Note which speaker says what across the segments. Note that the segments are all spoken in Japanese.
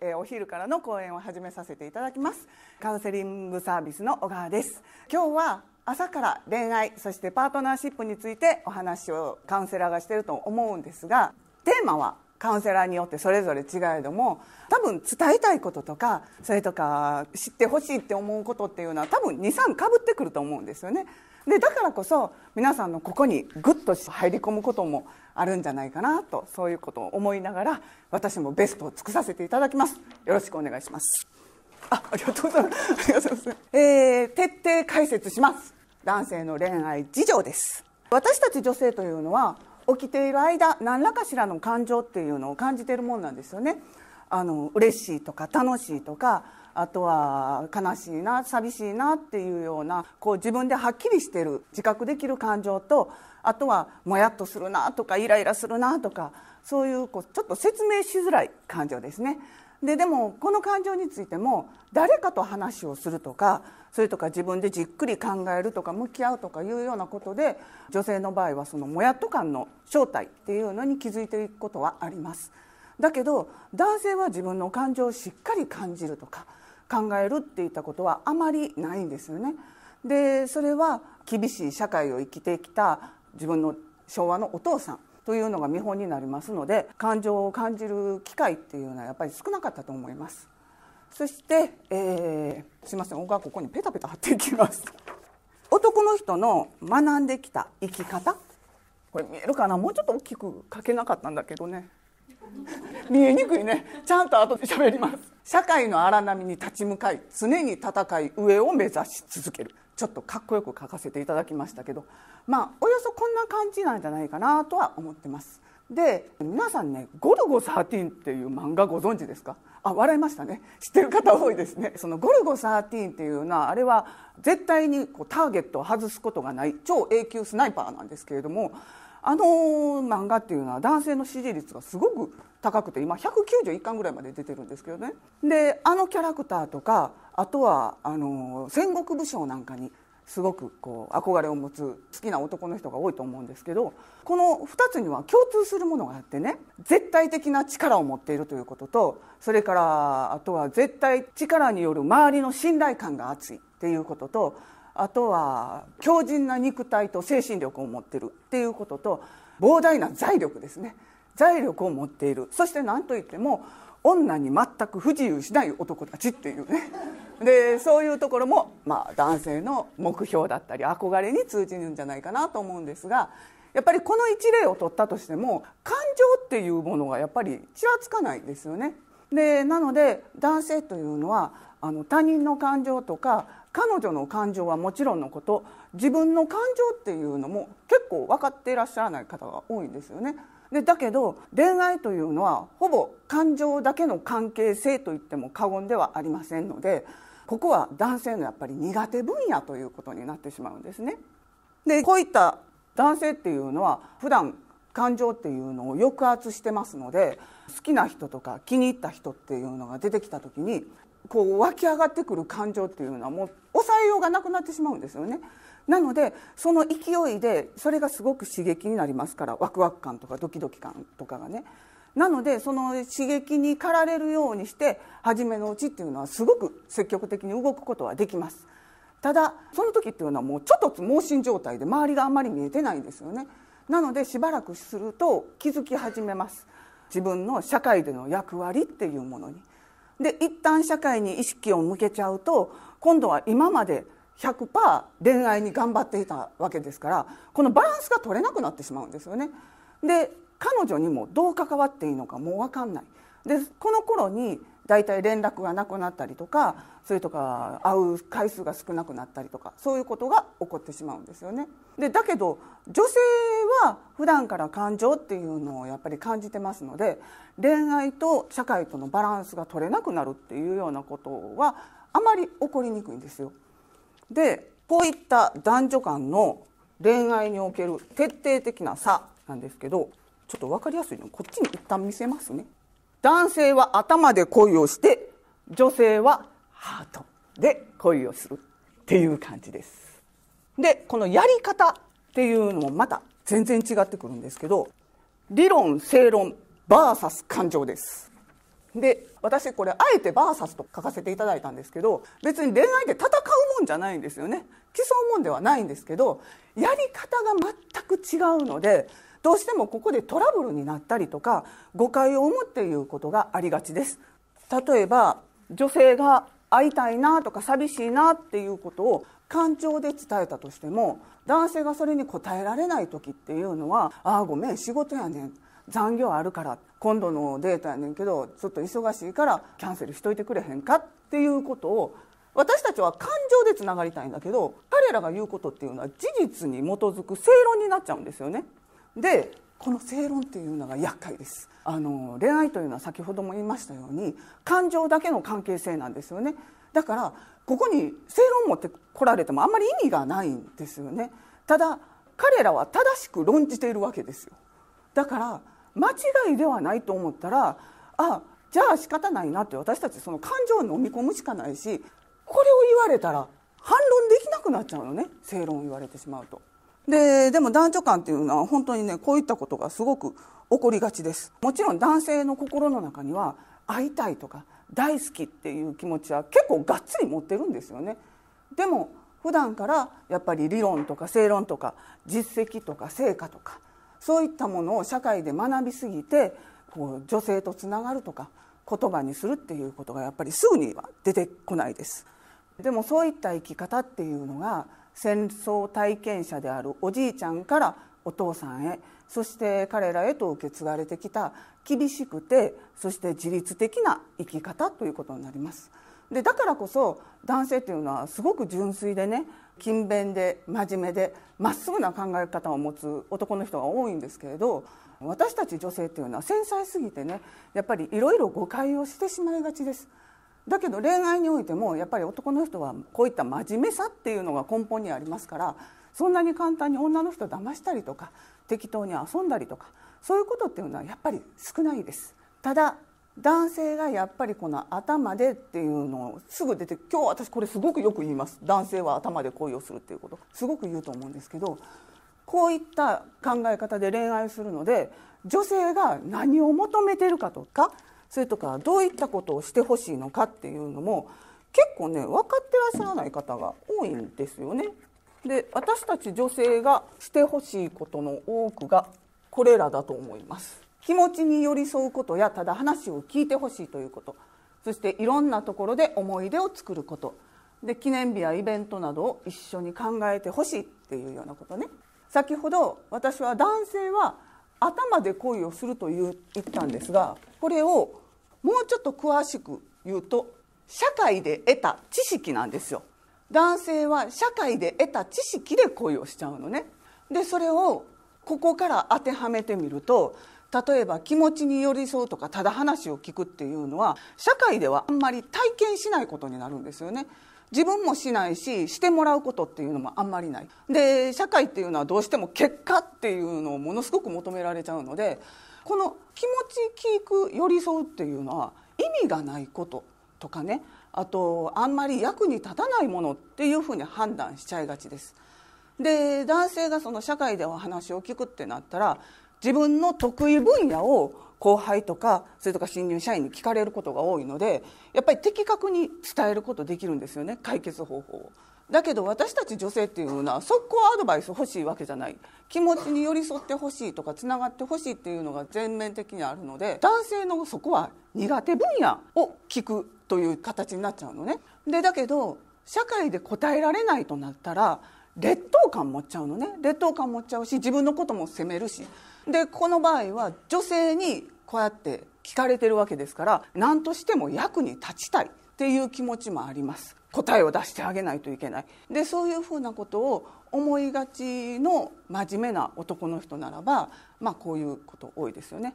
Speaker 1: えお昼からの講演を始めさせていただきますカウンセリングサービスの小川です今日は朝から恋愛そしてパートナーシップについてお話をカウンセラーがしてると思うんですがテーマはカウンセラーによってそれぞれ違えども多分伝えたいこととかそれとか知ってほしいって思うことっていうのは多分23かぶってくると思うんですよね。でだからこそ皆さんのここにぐっと入り込むこともあるんじゃないかなとそういうことを思いながら私もベストを尽くさせていただきますよろしくお願いしますあありがとうございますありがとうございます、えー、徹底解説します男性の恋愛事情です私たち女性というのは起きている間何らかしらの感情っていうのを感じているもんなんですよねあの嬉しいとか楽しいとかあとは悲しいな寂しいなっていうようなこう自分ではっきりしてる自覚できる感情とあとはもやっとするなとかイライラするなとかそういうこうちょっと説明しづらい感情ですね。ででもこの感情についても誰かと話をするとかそれとか自分でじっくり考えるとか向き合うとかいうようなことで女性の場合はそのもやっと感の正体っていうのに気づいていくことはあります。だけど男性は自分の感情をしっかり感じるとか考えるっていったことはあまりないんですよね。でそれは厳しい社会を生きてきた自分の昭和のお父さんというのが見本になりますので感情を感じる機会っていうのはやっぱり少なかったと思います。そして、えー、すいません僕はここにペタペタ貼っていきます。男の人の学んできた生き方これ見えるかなもうちょっと大きく書けなかったんだけどね見えにくいねちゃんと後で喋ります社会の荒波に立ち向かい常に戦い上を目指し続けるちょっとかっこよく書かせていただきましたけどまあおよそこんな感じなんじゃないかなとは思ってますで皆さんね「ゴルゴ13」っていう漫画ご存知ですかあ笑いましたね知ってる方多いですねその「ゴルゴ13」っていうのはあれは絶対にこうターゲットを外すことがない超 A 級スナイパーなんですけれどもあの漫画っていうのは男性の支持率がすごく高くて今191巻ぐらいまで出てるんですけどねであのキャラクターとかあとはあの戦国武将なんかにすごくこう憧れを持つ好きな男の人が多いと思うんですけどこの2つには共通するものがあってね絶対的な力を持っているということとそれからあとは絶対力による周りの信頼感が厚いっていうこととあとは強靭な肉体と精神力を持ってるっていうことと膨大な財力ですね財力を持っているそして何といっても女に全く不自由しない男たちっていうねでそういうところも、まあ、男性の目標だったり憧れに通じるんじゃないかなと思うんですがやっぱりこの一例を取ったとしても感情っていうものがやっぱりちらつかないですよね。でなので男性というのはあの他人の感情とか彼女の感情はもちろんのこと自分の感情っていうのも結構分かっていらっしゃらない方が多いんですよね。でだけど恋愛というのはほぼ感情だけの関係性といっても過言ではありませんのでここは男性のやっぱり苦手分野ということになってしまうんですね。でこういった男性っていうのは普段感情っていうのを抑圧してますので好きな人とか気に入った人っていうのが出てきた時にこう湧き上がってくる感情っていうのはもう抑えようがなくなってしまうんですよね。なのでその勢いでそれがすごく刺激になりますからワクワク感とかドキドキ感とかがね。なのでその刺激に駆られるようにして初めのうちっていうのはすごく積極的に動くことはできます。ただその時っていうのはもうちょっと盲信状態で周りがあんまり見えてないんですよね。なのでしばらくすると気づき始めます。自分の社会での役割っていうものに。で一旦社会に意識を向けちゃうと今度は今まで100%恋愛に頑張っていたわけですからこのバランスが取れなくなってしまうんですよね。で彼女にもどう関わっていいのかもう分かんない。でこの頃に大体連絡がなくなったりとかそれとか会う回数が少なくなったりとかそういうことが起こってしまうんですよね。でだけど女性は普段から感情っていうのをやっぱり感じてますので恋愛と社会とのバランスが取れなくなるっていうようなことはあまり起こりにくいんですよ。でこういった男女間の恋愛における徹底的な差なんですけどちょっと分かりやすいのこっちに一旦見せますね。男性は頭で恋をして女性はハートで恋をするっていう感じですでこのやり方っていうのもまた全然違ってくるんですけど理論正論 VS 感情ですで私これあえて VS と書かせていただいたんですけど別に恋愛で戦うもんじゃないんですよね競うもんではないんですけどやり方が全く違うのでどうしてもここでトラブルになったりとか誤解を生むっていうことがありがちです例えば女性が会いたいなとか寂しいなっていうことを感情で伝えたとしても男性がそれに応えられない時っていうのは「ああごめん仕事やねん」残業あるから今度のデータやねんけどちょっと忙しいからキャンセルしといてくれへんかっていうことを私たちは感情でつながりたいんだけど彼らが言うことっていうのは事実に基づく正論になっちゃうんですよねでこの正論っていうのが厄介ですあの恋愛というのは先ほども言いましたように感情だけの関係性なんですよねだからここに正論持ってこられてもあんまり意味がないんですよねただ彼らは正しく論じているわけですよだから間違いではないと思ったらあじゃあ仕方ないなって私たちその感情を飲み込むしかないしこれを言われたら反論できなくなっちゃうのね正論を言われてしまうと。ででも男女間っていうのは本当にねこういったことがすごく起こりがちですもちろん男性の心の中には会いたいとか大好きっていう気持ちは結構がっつり持ってるんですよねでも普段からやっぱり理論とか正論とか実績とか成果とかそういったものを社会で学びすぎてこう女性とつながるとか言葉にするっていうことがやっぱりすぐには出てこないですでもそういった生き方っていうのが戦争体験者であるおじいちゃんからお父さんへそして彼らへと受け継がれてきた厳しくてそして自律的な生き方ということになります。でだからこそ男性というのはすごく純粋でね勤勉で真面目でまっすぐな考え方を持つ男の人が多いんですけれど私たち女性というのは繊細すぎてねやっぱりいろいろ誤解をしてしまいがちです。だけど恋愛においてもやっぱり男の人はこういった真面目さっていうのが根本にありますからそんなに簡単に女の人を騙したりとか適当に遊んだりとかそういうことっていうのはやっぱり少ないです。ただ男性がやっぱりこの頭でっていうのをすぐ出て今日私これすごくよく言います男性は頭で恋をするっていうことすごく言うと思うんですけどこういった考え方で恋愛するので女性が何を求めてるかとかそれとかどういったことをしてほしいのかっていうのも結構ね分かってらっしゃらない方が多いんですよね。で私たち女性がしてほしいことの多くがこれらだと思います。気持ちに寄り添うことやただ話を聞いてほしいということそしていろんなところで思い出を作ることで記念日やイベントなどを一緒に考えてほしいっていうようなことね先ほど私は男性は頭で恋をすると言ったんですがこれをもうちょっと詳しく言うと社会で得た知識なんですよ男性は社会で得た知識で恋をしちゃうのねでそれをここから当てはめてみると例えば気持ちに寄り添うとかただ話を聞くっていうのは社会ではあんまり体験しないことになるんですよね自分もしないししてもらうことっていうのもあんまりないで社会っていうのはどうしても結果っていうのをものすごく求められちゃうのでこの気持ち聞く寄り添うっていうのは意味がないこととかねあとあんまり役に立たないものっていうふうに判断しちゃいがちです。で男性がその社会でお話を聞くってなったら自分の得意分野を後輩とかそれとか新入社員に聞かれることが多いのでやっぱり的確に伝えることできるんですよね解決方法を。だけど私たち女性っていうのはこはアドバイス欲しいわけじゃない気持ちに寄り添ってほしいとかつながってほしいっていうのが全面的にあるので男性のそこは苦手分野を聞くという形になっちゃうのね。でだけど社会で答えられないとなったら劣等感持っちゃうのね劣等感持っちゃうし自分のことも責めるしでこの場合は女性にこうやって聞かれてるわけですから何としても役に立ちたいっていう気持ちもあります答えを出してあげないといけないでそういうふうなことを思いがちの真面目な男の人ならば、まあ、こういうこと多いですよね。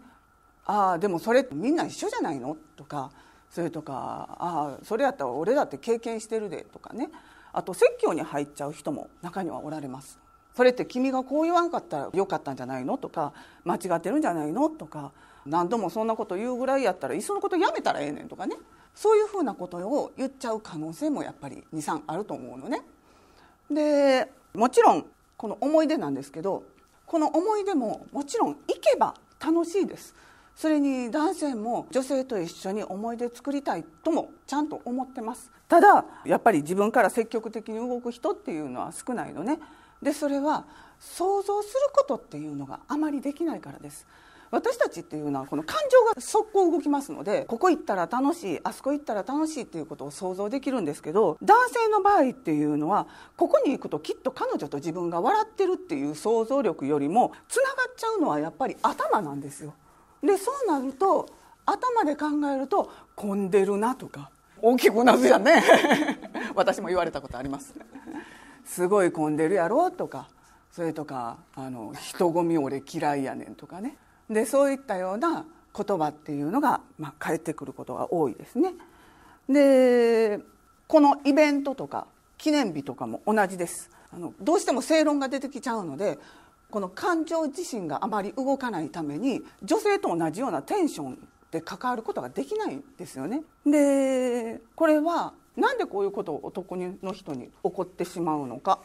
Speaker 1: ああでもそれみんな一緒じゃないのとかそれとかああそれやったら俺だって経験してるでとかねあと説教に入っちゃう人も中にはおられますそれって君がこう言わんかったらよかったんじゃないのとか間違ってるんじゃないのとか何度もそんなこと言うぐらいやったらいっそのことやめたらええねんとかねそういうふうなことを言っちゃう可能性もやっぱり23あると思うのね。でもちろんこの思い出なんですけどこの思い出ももちろん行けば楽しいです。それに男性も女性と一緒に思い出作りたいともちゃんと思ってますただやっぱり自分から積極的に動く人っていうのは少ないのねでそれは想像することっていうのがあまりできないからです私たちっていうのはこの感情が速攻動きますのでここ行ったら楽しいあそこ行ったら楽しいっていうことを想像できるんですけど男性の場合っていうのはここに行くときっと彼女と自分が笑ってるっていう想像力よりもつながっちゃうのはやっぱり頭なんですよ。でそうなると頭で考えると混んでるなとか大きくなずやね 私も言われたことあります。すごい混んでるやろとかそれとかあの人混み俺嫌いやねんとかねでそういったような言葉っていうのが、まあ、返ってくることが多いですね。でこのイベントとか記念日とかも同じですあのどうしても正論が出てきちゃうのでこの感情自身があまり動かないために女性と同じようなテンションって関わることができないんですよね。でこれはなんでこういうことを男の人に起こってしまうのか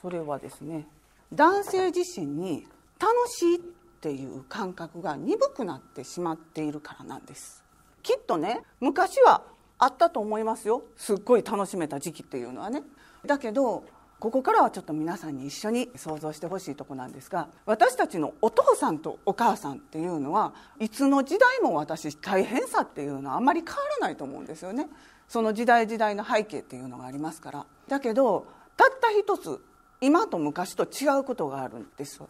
Speaker 1: それはですね男性自身に楽しいっていう感覚が鈍くなってしまっているからなんですきっとね昔はあったと思いますよすっごい楽しめた時期っていうのはねだけどここからはちょっと皆さんに一緒に想像してほしいとこなんですが私たちのお父さんとお母さんっていうのはいつの時代も私大変さっていうのはあんまり変わらないと思うんですよねその時代時代の背景っていうのがありますからだけどたった一つ今と昔と違うことがあるんです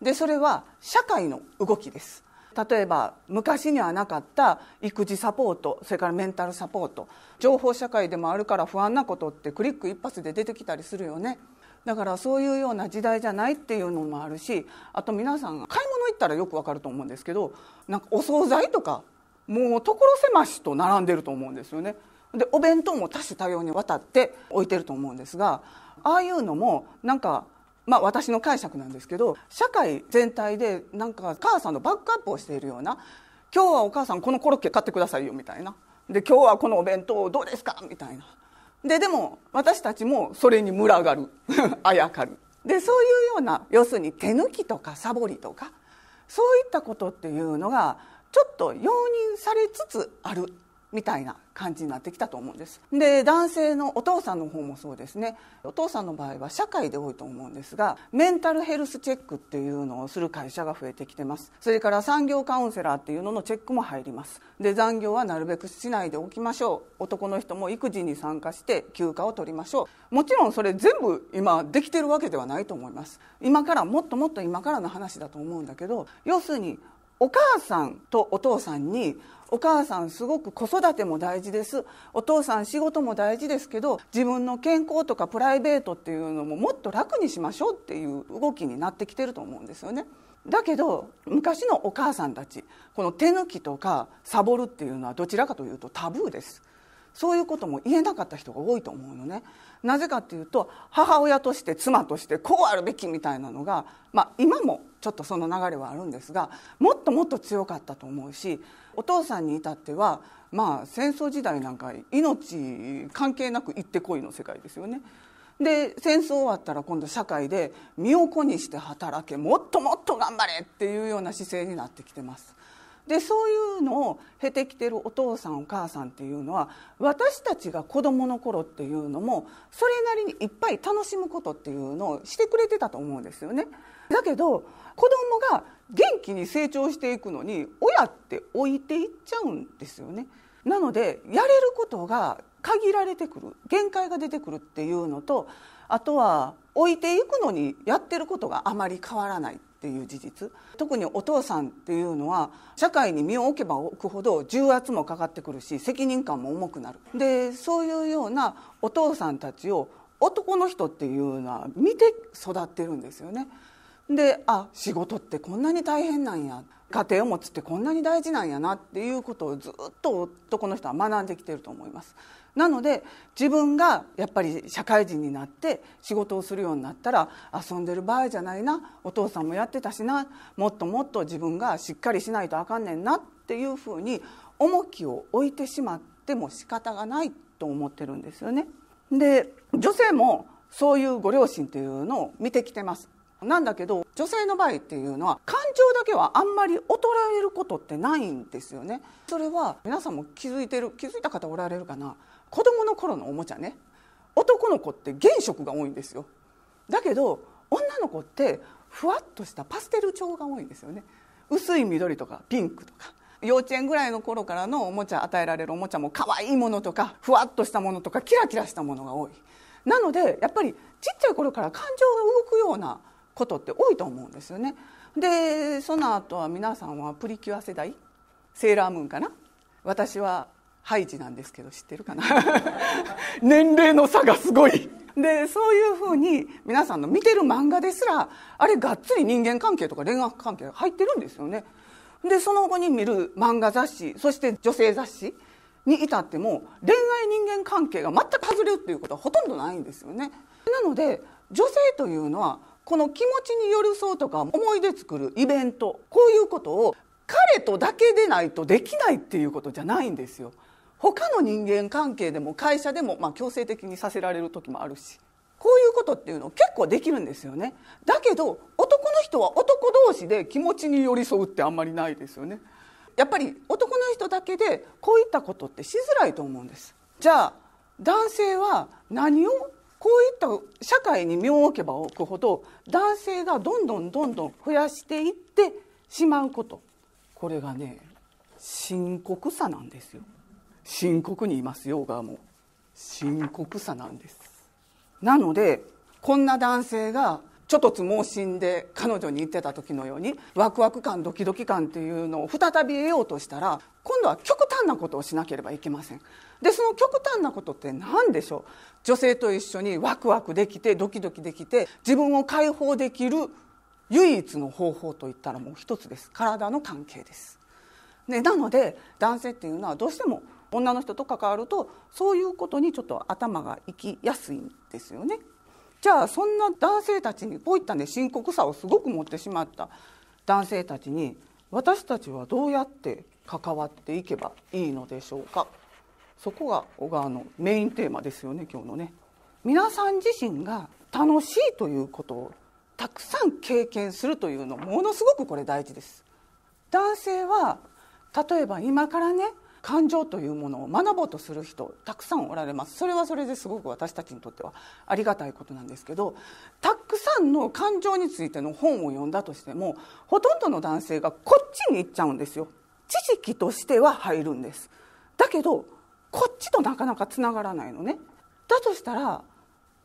Speaker 1: でそれは社会の動きです例えば昔にはなかった育児サポートそれからメンタルサポート情報社会でもあるから不安なことってクリック一発で出てきたりするよねだからそういうような時代じゃないっていうのもあるしあと皆さん買い物行ったらよくわかると思うんですけどなんかお惣菜とかもう所狭しと並んでると思うんですよね。でお弁当も多種多様にわたって置いてると思うんですがああいうのもなんかまあ、私の解釈なんですけど社会全体でなんか母さんのバックアップをしているような今日はお母さんこのコロッケ買ってくださいよみたいなで今日はこのお弁当どうですかみたいなででも私たちもそれに群がる あやかるでそういうような要するに手抜きとかサボりとかそういったことっていうのがちょっと容認されつつあるみたいな感じになってきたと思うんですで男性のお父さんの方もそうですねお父さんの場合は社会で多いと思うんですがメンタルヘルスチェックっていうのをする会社が増えてきてますそれから産業カウンセラーっていうののチェックも入りますで残業はなるべくしないでおきましょう男の人も育児に参加して休暇を取りましょうもちろんそれ全部今できてるわけではないと思います今からもっともっと今からの話だと思うんだけど要するにお母さんとお父さんにお母さんすごく子育ても大事ですお父さん仕事も大事ですけど自分の健康とかプライベートっていうのももっと楽にしましょうっていう動きになってきてると思うんですよねだけど昔のお母さんたちこの手抜きとかサボるっていうのはどちらかというとタブーですそういうことも言えなかった人が多いと思うのねなぜかっていうと母親として妻としてこうあるべきみたいなのが、まあ、今もちょっとその流れはあるんですがもっともっと強かったと思うしお父さんに至っては、まあ、戦争時代なんか命関係なく行ってこいの世界ですよね。で戦争終わったら今度社会で身を粉にして働けもっともっと頑張れっていうような姿勢になってきてます。でそういうのを経てきてるお父さんお母さんっていうのは私たちが子どもの頃っていうのもそれなりにいっぱい楽しむことっていうのをしてくれてたと思うんですよね。だけど子供が元気に成長していくのに親って置いていっちゃうんですよね。なのでやれることが限られてくる限界が出てくるっていうのとあとは置いていくのにやってることがあまり変わらないっていう事実特にお父さんっていうのは社会に身を置けば置くほど重圧もかかってくるし責任感も重くなるでそういうようなお父さんたちを男の人っていうのは見て育ってるんですよね。であ仕事ってこんなに大変なんや家庭を持つってこんなに大事なんやなっていうことをずっと男の人は学んできてると思いますなので自分がやっぱり社会人になって仕事をするようになったら遊んでる場合じゃないなお父さんもやってたしなもっともっと自分がしっかりしないとあかんねんなっていうふうに重きを置いてしまっても仕方がないと思ってるんですよね。で女性もそういうご両親というのを見てきてます。なんだけど女性の場合っていうのは感情だけはあんまり衰えることってないんですよねそれは皆さんも気づいてる気づいた方おられるかな子供の頃のおもちゃね男の子って原色が多いんですよだけど女の子ってふわっとしたパステル調が多いんですよね薄い緑とかピンクとか幼稚園ぐらいの頃からのおもちゃ与えられるおもちゃも可愛いものとかふわっとしたものとかキラキラしたものが多いなのでやっぱりちっちゃい頃から感情が動くようなことって多いと思うんですよねでその後は皆さんはプリキュア世代セーラームーンかな私はハイジなんですけど知ってるかな 年齢の差がすごいでそういうふうに皆さんの見てる漫画ですらあれがっつり人間関係とか恋愛関係が入ってるんですよねでその後に見る漫画雑誌そして女性雑誌に至っても恋愛人間関係が全く外れるっていうことはほとんどないんですよねなので女性というのはこの気持ちに寄り添うとか思い出作るイベントこういうことを彼とだけでないとできないっていうことじゃないんですよ他の人間関係でも会社でも、まあ、強制的にさせられる時もあるしこういうことっていうの結構できるんですよねだけど男の人は男同士で気持ちに寄り添うってあんまりないですよねやっぱり男の人だけでこういったことってしづらいと思うんですじゃあ男性は何をこういった社会に身を置けば置くほど男性がどんどんどんどん増やしていってしまうことこれがね深刻さなんですよ深刻にいますヨガも深刻さなんですなのでこんな男性がちょっとつ盲信で彼女に言ってた時のようにワクワク感ドキドキ感っていうのを再び得ようとしたら今度は極端なことをしなければいけませんでその極端なことって何でしょう女性と一緒にワクワクできてドキドキできて自分を解放できる唯一の方法といったらもう一つです体の関係です、ね、なので男性っていうのはどうしても女の人と関わるとそういうことにちょっと頭が行きやすいんですよね。じゃあそんな男性たちにこういったね深刻さをすごく持ってしまった男性たちに私たちはどうやって関わっていけばいいのでしょうかそこが小川のメインテーマですよね今日のね。皆さん自身が楽しいということをたくさん経験するというのものすごくこれ大事です。男性は例えば今からね感情というものを学ぼうとする人たくさんおられますそれはそれですごく私たちにとってはありがたいことなんですけどたくさんの感情についての本を読んだとしてもほとんどの男性がこっちに行っちゃうんですよ知識としては入るんですだけどこっちとなかなかつながらないのねだとしたら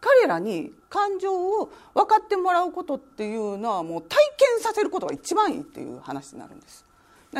Speaker 1: 彼らに感情を分かってもらうことっていうのはもう体験させることが一番いいっていう話になるんです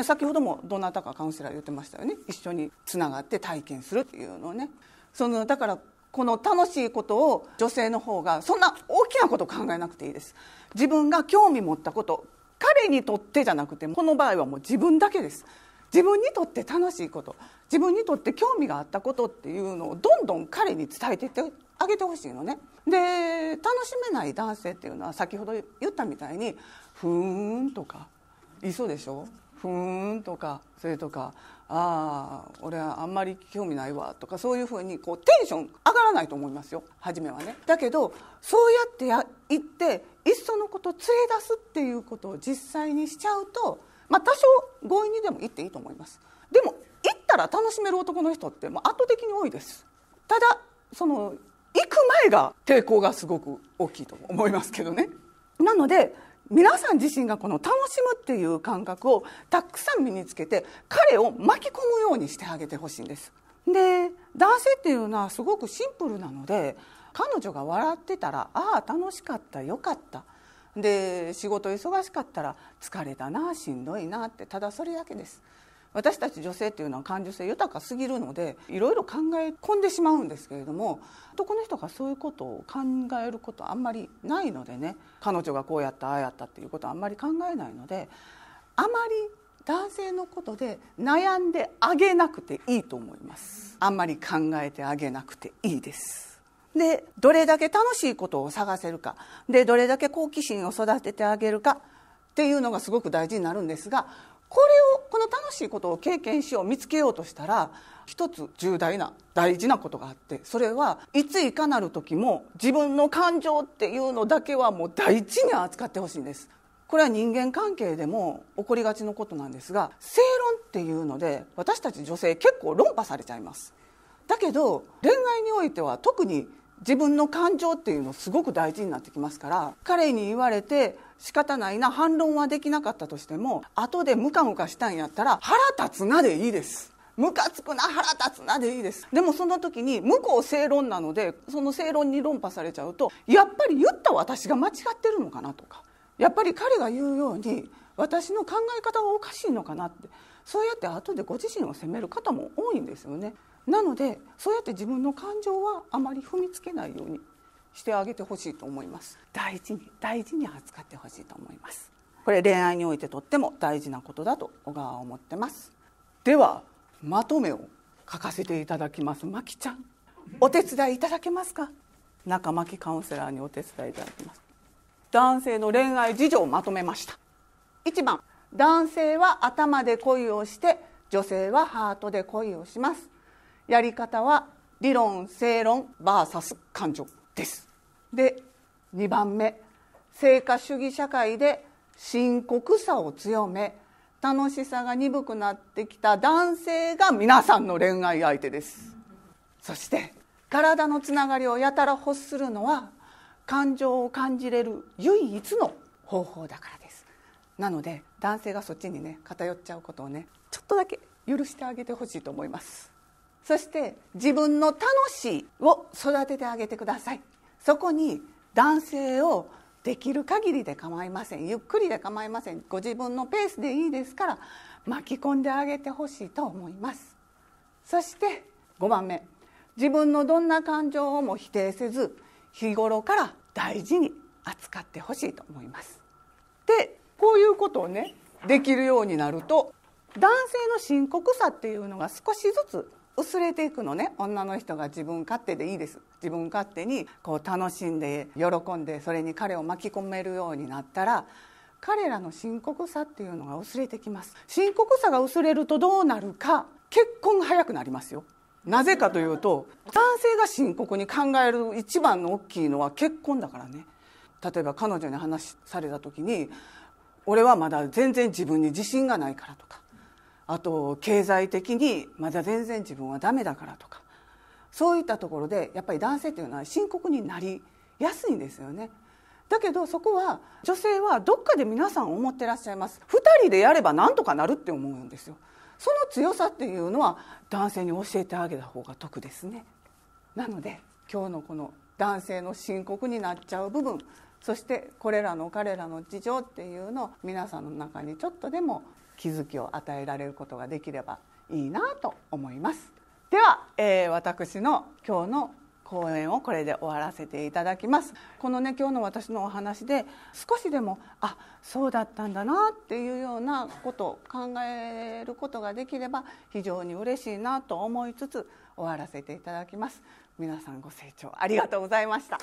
Speaker 1: 先ほどもどなたかカウンセラー言ってましたよね一緒につながって体験するっていうのをねそのだからこの楽しいことを女性の方がそんな大きなことを考えなくていいです自分が興味持ったこと彼にとってじゃなくてこの場合はもう自分だけです自分にとって楽しいこと自分にとって興味があったことっていうのをどんどん彼に伝えていってあげてほしいのねで楽しめない男性っていうのは先ほど言ったみたいに「ふーん」とか「いそうでしょ」ふーんとかそれとかああ俺はあんまり興味ないわとかそういうふうにこうテンション上がらないと思いますよ初めはね。だけどそうやってや言っていっそのこと連れ出すっていうことを実際にしちゃうと、まあ、多少強引にでも言っていいと思います。でも行ったら楽しめる男の人ってもう圧倒的に多いです。ただその行く前が抵抗がすごく大きいと思いますけどね。なので皆さん自身がこの楽しむっていう感覚をたくさん身につけて彼を巻き込むようにしてあげてほしいんですで男性っていうのはすごくシンプルなので彼女が笑ってたら「ああ楽しかったよかった」で仕事忙しかったら「疲れたなしんどいな」ってただそれだけです私たち女性っていうのは感受性豊かすぎるのでいろいろ考え込んでしまうんですけれども男の人がそういうことを考えることあんまりないのでね彼女がこうやったああやったっていうことはあんまり考えないのであまり男性のことで悩んであげなくていいと思いますあんまり考えてあげなくていいですでどれだけ楽しいことを探せるかでどれだけ好奇心を育ててあげるかっていうのがすごく大事になるんですがこれをこの楽しいことを経験しよう見つけようとしたら一つ重大な大事なことがあってそれはいついかなる時も自分の感情っていうのだけはもう大事に扱ってほしいんです。これは人間関係でも起こりがちのことなんですが正論っていうので私たち女性結構論破されちゃいますだけど恋愛においては特に自分の感情っていうのすごく大事になってきますから彼に言われて仕方ないな反論はできなかったとしても後でムカムカしたんやったら腹立つなでいいですムカつくな腹立つなでいいですでもその時に向こう正論なのでその正論に論破されちゃうとやっぱり言った私が間違ってるのかなとかやっぱり彼が言うように私の考え方がおかしいのかなってそうやって後でご自身を責める方も多いんですよねなのでそうやって自分の感情はあまり踏みつけないようにしてあげてほしいと思います大事に大事に扱ってほしいと思いますこれ恋愛においてとっても大事なことだと小川は思ってますではまとめを書かせていただきますまきちゃんお手伝いいただけますか中きカウンセラーにお手伝いいただきます男性の恋愛事情をまとめました1番男性は頭で恋をして女性はハートで恋をしますやり方は理論正論 VS 感情ですで2番目成果主義社会で深刻さを強め楽しさが鈍くなってきた男性が皆さんの恋愛相手ですそして体のつながりをやたら欲するのは感情を感じれる唯一の方法だからですなので男性がそっちにね偏っちゃうことをねちょっとだけ許してあげてほしいと思いますそして自分の楽しいを育ててあげてくださいそこに男性をできる限りで構いませんゆっくりで構いませんご自分のペースでいいですから巻き込んであげてほしいと思いますそして5番目自分のどんな感情をも否定せず日頃から大事に扱ってほしいと思いますでこういうことをねできるようになると男性の深刻さっていうのが少しずつ薄れていくのね女の人が自分勝手でいいです自分勝手にこう楽しんで喜んでそれに彼を巻き込めるようになったら彼らの深刻さっていうのが薄れてきます深刻さが薄れるとどうなるか結婚が早くなりますよなぜかというと男性が深刻に考える一番の大きいのは結婚だからね例えば彼女に話された時に俺はまだ全然自分に自信がないからとかあと経済的にまだ全然自分はダメだからとかそういったところでやっぱり男性というのは深刻になりやすいんですよね。だけどそこは女性はどっかで皆さん思ってらっしゃいます2人でやればなんとかなるって思うんですよその強さっていうのは男性に教えてあげた方が得ですねなので今日のこの男性の深刻になっちゃう部分そしてこれらの彼らの事情っていうのを皆さんの中にちょっとでも気づきを与えられることができればいいなと思いますでは、えー、私の今日の講演をこれで終わらせていただきますこのね今日の私のお話で少しでもあそうだったんだなっていうようなことを考えることができれば非常に嬉しいなと思いつつ終わらせていただきます皆さんご清聴ありがとうございました